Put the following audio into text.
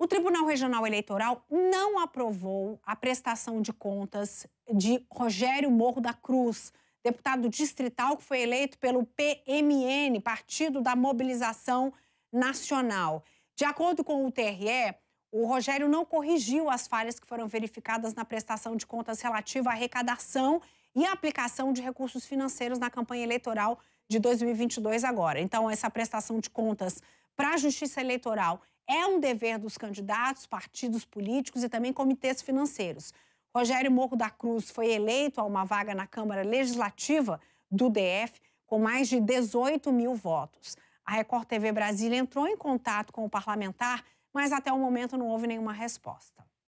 O Tribunal Regional Eleitoral não aprovou a prestação de contas de Rogério Morro da Cruz, deputado distrital que foi eleito pelo PMN, Partido da Mobilização Nacional. De acordo com o TRE, o Rogério não corrigiu as falhas que foram verificadas na prestação de contas relativa à arrecadação e à aplicação de recursos financeiros na campanha eleitoral de 2022 agora. Então, essa prestação de contas para a Justiça Eleitoral é um dever dos candidatos, partidos políticos e também comitês financeiros. Rogério Morro da Cruz foi eleito a uma vaga na Câmara Legislativa do DF com mais de 18 mil votos. A Record TV Brasília entrou em contato com o parlamentar, mas até o momento não houve nenhuma resposta.